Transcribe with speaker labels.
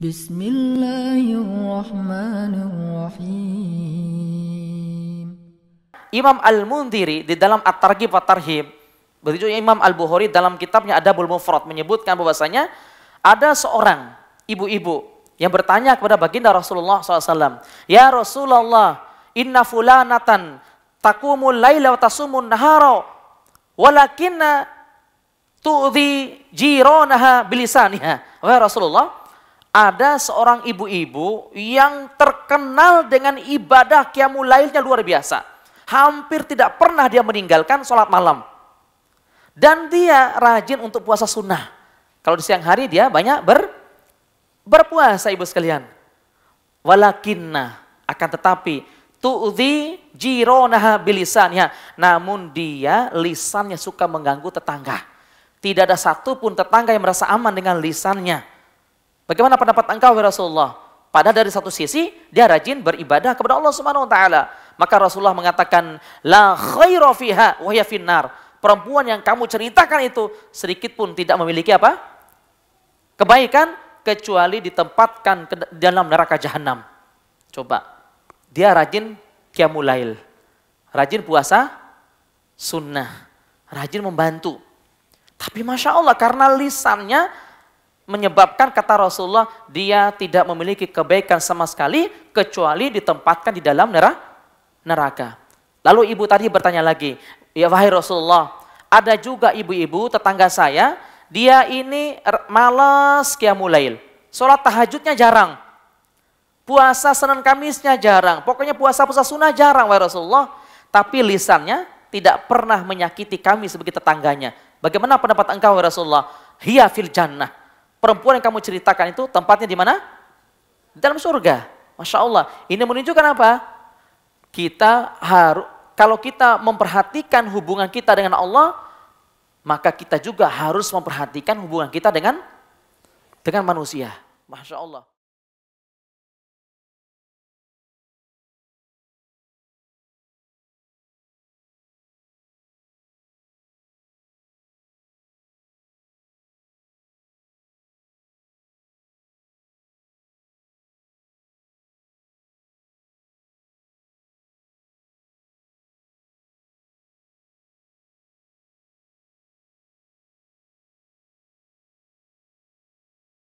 Speaker 1: Bismillahirrahmanirrahim. Imam Al-Mundiri di dalam At-Targhib wa Tarhib, begitu Imam Al-Bukhari dalam kitabnya Adabul Mufrad menyebutkan bahwasanya ada seorang ibu-ibu yang bertanya kepada baginda Rasulullah SAW, Ya Rasulullah, inna fulanatan takumul laila wa tasumun nahara, walakinna tu'zi jiranaha bilisaniha. Wahai Rasulullah, ada seorang ibu-ibu yang terkenal dengan ibadah kiamulailnya lailnya luar biasa. Hampir tidak pernah dia meninggalkan sholat malam. Dan dia rajin untuk puasa sunnah. Kalau di siang hari dia banyak ber, berpuasa ibu sekalian. Walakinna akan tetapi tu'zi jironaha bilisannya. Namun dia lisannya suka mengganggu tetangga. Tidak ada satupun tetangga yang merasa aman dengan lisannya Bagaimana pendapat engkau ya Rasulullah? Padahal dari satu sisi dia rajin beribadah kepada Allah Subhanahu wa taala. Maka Rasulullah mengatakan la khaira fiha wa hiya finnar. Perempuan yang kamu ceritakan itu sedikit pun tidak memiliki apa? Kebaikan kecuali ditempatkan ke dalam neraka jahanam. Coba. Dia rajin lail. Rajin puasa sunnah. Rajin membantu. Tapi Masya Allah karena lisannya menyebabkan kata Rasulullah dia tidak memiliki kebaikan sama sekali kecuali ditempatkan di dalam neraka. Lalu ibu tadi bertanya lagi, ya wahai Rasulullah, ada juga ibu-ibu tetangga saya, dia ini er, malas kiamulail, sholat tahajudnya jarang, puasa Senin Kamisnya jarang, pokoknya puasa-puasa sunnah jarang wahai Rasulullah, tapi lisannya tidak pernah menyakiti kami sebagai tetangganya. Bagaimana pendapat engkau wahai Rasulullah? Hiya fil jannah perempuan yang kamu ceritakan itu tempatnya di mana? Dalam surga. Masya Allah. Ini menunjukkan apa? Kita harus, kalau kita memperhatikan hubungan kita dengan Allah, maka kita juga harus memperhatikan hubungan kita dengan dengan manusia. Masya Allah.